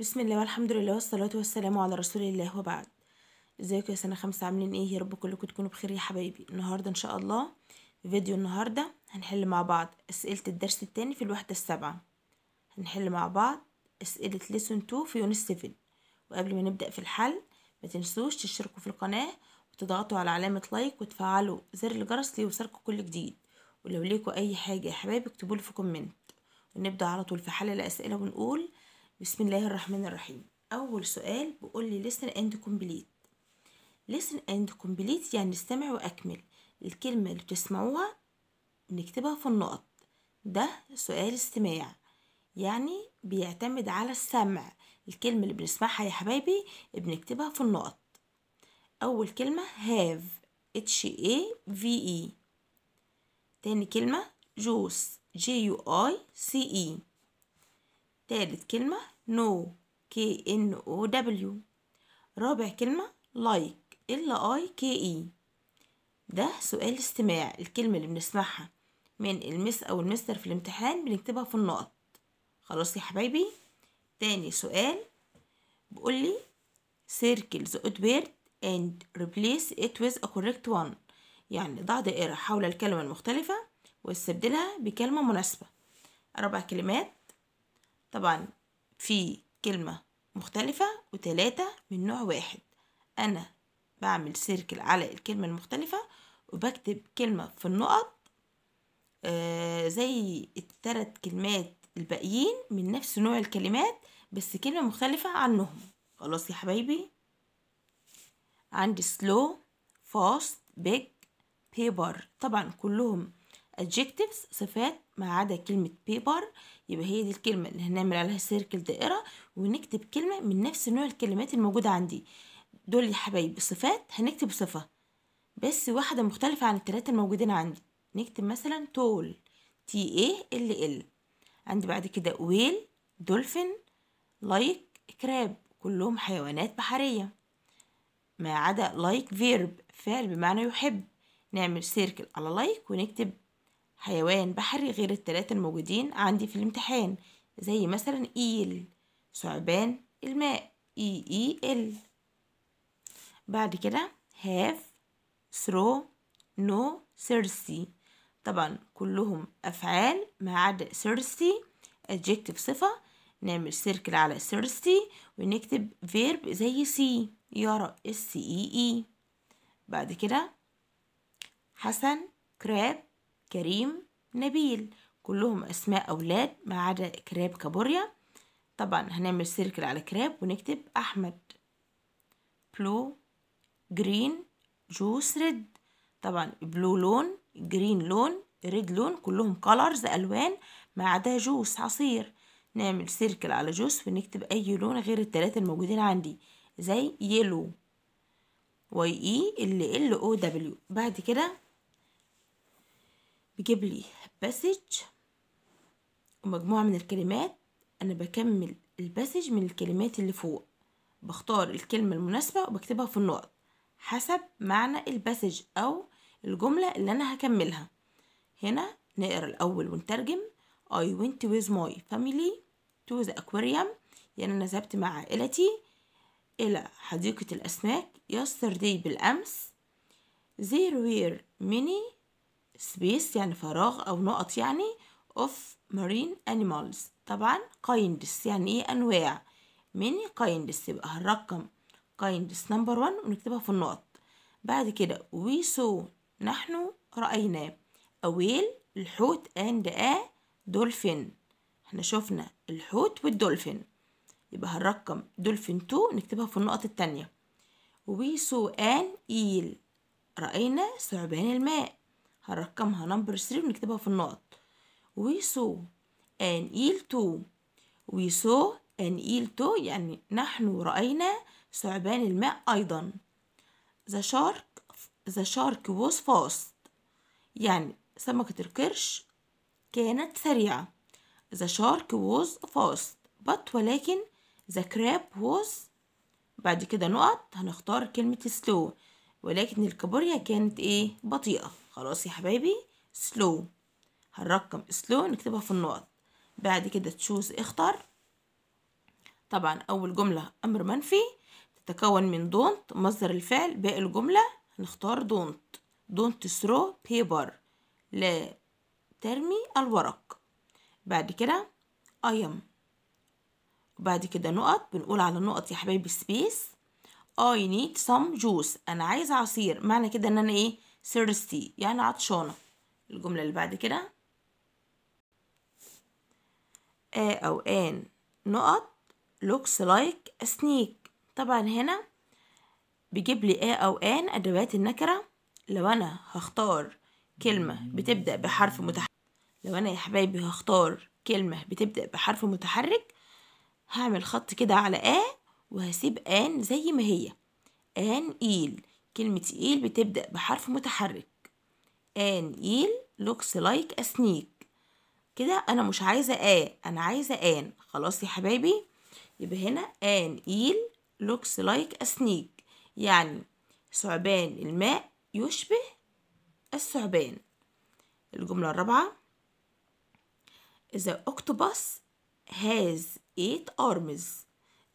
بسم الله والحمد لله والصلاة والسلام على رسول الله وبعد ازيكم يا سنة خمسة عاملين ايه يا رب كلكم تكونوا بخير يا حبايبي النهاردة ان شاء الله في فيديو النهاردة هنحل مع بعض اسئلة الدرس التاني في الوحدة السابعة هنحل مع بعض اسئلة ليسون 2 في يونس 7 وقبل ما نبدأ في الحل ما تنسوش تشتركوا في القناة وتضغطوا على علامة لايك وتفعلوا زر الجرس ليوصلكوا كل جديد ولو ليكوا اي حاجة يا حبايبي اكتبولي في كومنت ونبدأ على طول في حل الأسئلة ونقول بسم الله الرحمن الرحيم أول سؤال بيقول لي listen and complete listen and complete يعني استمع وأكمل الكلمة اللي بتسمعوها بنكتبها في النقط ده سؤال استماع يعني بيعتمد على السمع الكلمة اللي بنسمعها يا حبايبي بنكتبها في النقط أول كلمة have h a v e تاني كلمة juice j u i c e تالت كلمة no k n o w رابع كلمة like l i k e ده سؤال استماع الكلمة اللي بنسمعها من المس أو المستر في الامتحان بنكتبها في النقط خلاص يا حبايبي تاني سؤال لي circle the odd word and replace it with a correct one يعني ضع دائرة حول الكلمة المختلفة واستبدلها بكلمة مناسبة أربع كلمات طبعا في كلمة مختلفة وتلاتة من نوع واحد أنا بعمل سيركل على الكلمة المختلفة وبكتب كلمة في النقط آه زي التلات كلمات الباقيين من نفس نوع الكلمات بس كلمة مختلفة عنهم خلاص يا حبايبي عندي slow fast big paper طبعا كلهم adjectives صفات ما عدا كلمة paper يبقى هي دي الكلمة اللي هنعمل عليها سيركل دائرة ونكتب كلمة من نفس نوع الكلمات الموجودة عندي دول يا حبايب صفات هنكتب صفة بس واحدة مختلفة عن التلاتة الموجودين عندي نكتب مثلا tall T A L L عندي بعد كده whale dolphin like crab كلهم حيوانات بحرية ما عدا like verb فعل بمعنى يحب نعمل سيركل على لايك ونكتب حيوان بحري غير التلاتة الموجودين عندي في الامتحان زي مثلا إيل ثعبان الماء إي إي إل بعد كده هاف ثرو نو سيرسي طبعا كلهم أفعال ما عدا سيرسي adjective صفة نعمل سيركل على سيرسي ونكتب فيرب زي سي يرى اس اي اي بعد كده حسن كراب كريم نبيل كلهم اسماء اولاد ما عدا كراب كابوريا طبعا هنعمل سيركل على كراب ونكتب احمد بلو جرين جوس ريد طبعا بلو لون جرين لون ريد لون كلهم كولرز الوان ما عدا جوس عصير نعمل سيركل على جوس ونكتب اي لون غير الثلاثه الموجودين عندي زي يلو واي اي ال ال او دبليو بعد كده بجيب لي باسج ومجموعة من الكلمات أنا بكمل الباسج من الكلمات اللي فوق بختار الكلمة المناسبة وبكتبها في النقط حسب معنى الباسج أو الجملة اللي أنا هكملها هنا نقرا الأول ونترجم I went with my family to the aquarium يعني أنا ذهبت مع عائلتي إلى حديقة الأسماك yesterday بالأمس there were many space يعني فراغ أو نقط يعني of marine animals طبعا kinds يعني إيه أنواع many kinds يبقى هنرقم kinds number one ونكتبها في النقط بعد كده we saw نحن رأيناه a whale الحوت and a dolphin احنا شفنا الحوت والدولفين يبقى هنرقم دولفين 2 نكتبها في النقط التانية we saw an eel رأينا ثعبان الماء هنرقمها نمبر 3 ونكتبها في النقط we saw an eel too we saw an eel too يعني نحن رأينا ثعبان الماء أيضا the shark the shark was fast يعني سمكة القرش كانت سريعة the shark was fast but ولكن the crab was بعد كده نقط هنختار كلمة slow ولكن الكابوريا كانت ايه بطيئة خلاص يا حبايبي سلو هنرقم سلو نكتبها في النقط بعد كده تشوز اختر طبعا أول جملة أمر منفي تتكون من دونت مصدر الفعل باقي الجملة هنختار دونت دونت ثرو بيبر لا ترمي الورق بعد كده أيم وبعد كده نقط بنقول على النقط يا حبايبي سبيس I need some juice أنا عايز عصير معنى كده إن أنا إيه thirsty يعني عطشانة الجملة اللي بعد كده a أو an نقط looks like a snake طبعا هنا بيجيب لي a أو an أدوات النكرة لو أنا هختار كلمة بتبدأ بحرف متحرك لو أنا يا حبايبي هختار كلمة بتبدأ بحرف متحرك هعمل خط كده على آ وهسيب آن زي ما هي آن إيل كلمة إيل بتبدأ بحرف متحرك آن إيل لوكس لايك أسنيك كده أنا مش عايزة آ أنا عايزة آن خلاص يا حبايبي يبقى هنا آن إيل لوكس لايك أسنيك يعني ثعبان الماء يشبه الثعبان الجملة الرابعة The octopus has eight arms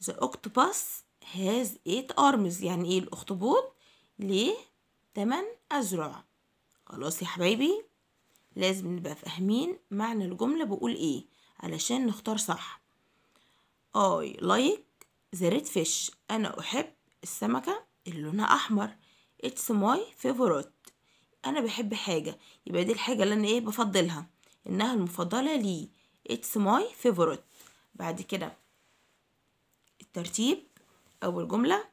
The octopus has eight arms يعني ايه الأخطبوط ليه تمن أزرع خلاص يا حبايبي لازم نبقى فاهمين معنى الجملة بقول ايه علشان نختار صح I like the red fish أنا أحب السمكة اللي لونها أحمر It's my favorite أنا بحب حاجة يبقى دي الحاجة اللي أنا ايه بفضلها إنها المفضلة لي It's my favorite بعد كده الترتيب أول جملة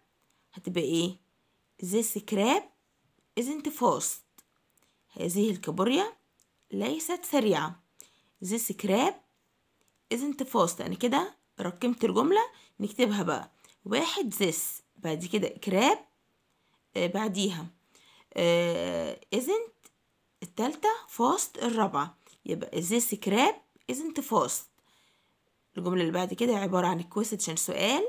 هتبقى ايه This crab isn't fast هذه الكابوريا ليست سريعة This crab isn't fast يعني كده ركمت الجملة نكتبها بقى واحد this بعد كده crab آه، بعديها آه، isn't التالتة fast الرابعة يبقى this crab isn't fast الجملة اللي بعد كده عبارة عن question سؤال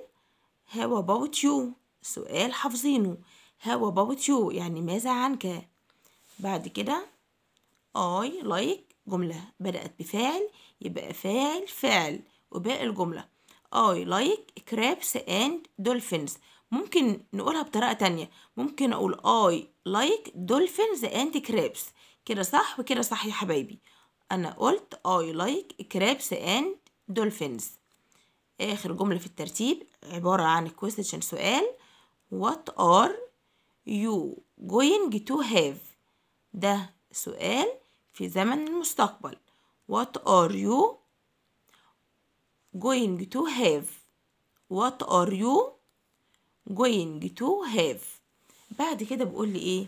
how about you سؤال حافظينه هاو اباوت يو يعني ماذا عنك بعد كده اي like جملة بدأت بفعل يبقى فعل فعل وباقي الجملة اي لايك كرابس اند دولفينز ممكن نقولها بطريقة تانية ممكن أقول اي لايك دولفينز اند كرابس كده صح وكده صح يا حبايبي أنا قلت اي لايك كرابس اند دولفينز آخر جملة في الترتيب عبارة عن كويستشن سؤال وات ار you going to have ده سؤال في زمن المستقبل what are you going to have what are you going to have بعد كده بقول لي ايه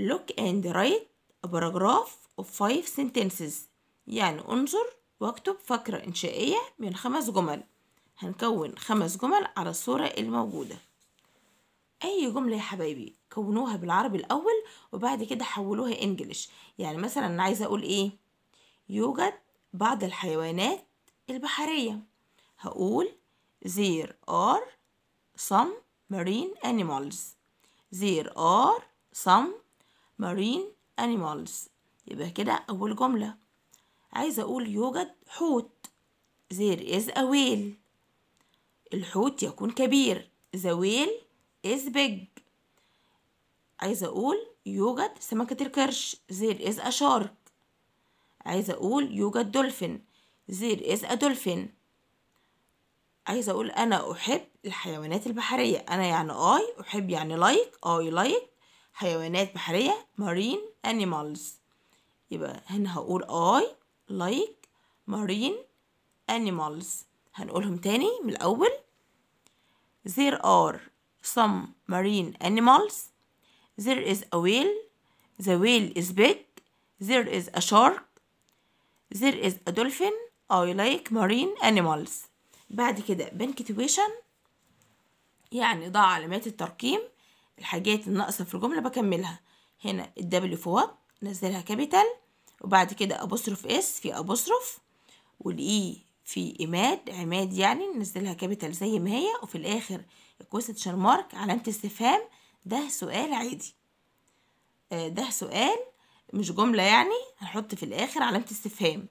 look and write a paragraph of five sentences يعني انظر واكتب فكرة إنشائية من خمس جمل هنكون خمس جمل على الصورة الموجودة اي جمله يا حبايبي كونوها بالعربي الاول وبعد كده حولوها انجلش يعني مثلا انا عايزه اقول ايه يوجد بعض الحيوانات البحريه هقول there are some marine animals there are some marine animals يبقى كده أول جملة عايزة أقول يوجد حوت there is a whale الحوت يكون كبير the whale is big عايزة أقول يوجد سمكة القرش there is a shark عايزة أقول يوجد دولفين there is a dolphin عايزة أقول أنا أحب الحيوانات البحرية أنا يعني I أحب يعني like I like حيوانات بحرية marine animals يبقى هنا هقول I like marine animals هنقولهم تاني من الأول there are some marine animals. There is a whale. The whale is big. There is a shark. There is a dolphin. I oh, like marine animals. بعد كده punctuation يعني ضع علامات الترقيم الحاجات الناقصة في الجملة بكملها هنا الدبليو في وات نزلها كابيتال وبعد كده أبوستروف اس في أبوستروف والإي e في إيماد عماد يعني ننزلها كابيتال زي ما هي وفي الآخر الكويستشن مارك علامة استفهام ده سؤال عادي آه، ده سؤال مش جملة يعني هنحط في الآخر علامة استفهام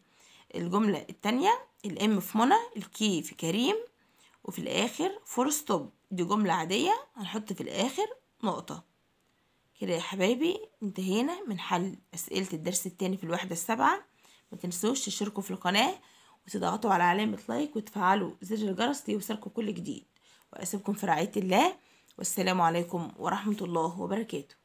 الجملة التانية الام في منى الكي في كريم وفي الآخر فور ستوب دي جملة عادية هنحط في الآخر نقطة كده يا حبايبي انتهينا من حل أسئلة الدرس التاني في الوحدة السابعة متنسوش تشتركوا في القناة وتضغطوا على علامة لايك وتفعلوا زر الجرس ليوصلكم كل جديد وأسيبكم في رعاية الله والسلام عليكم ورحمة الله وبركاته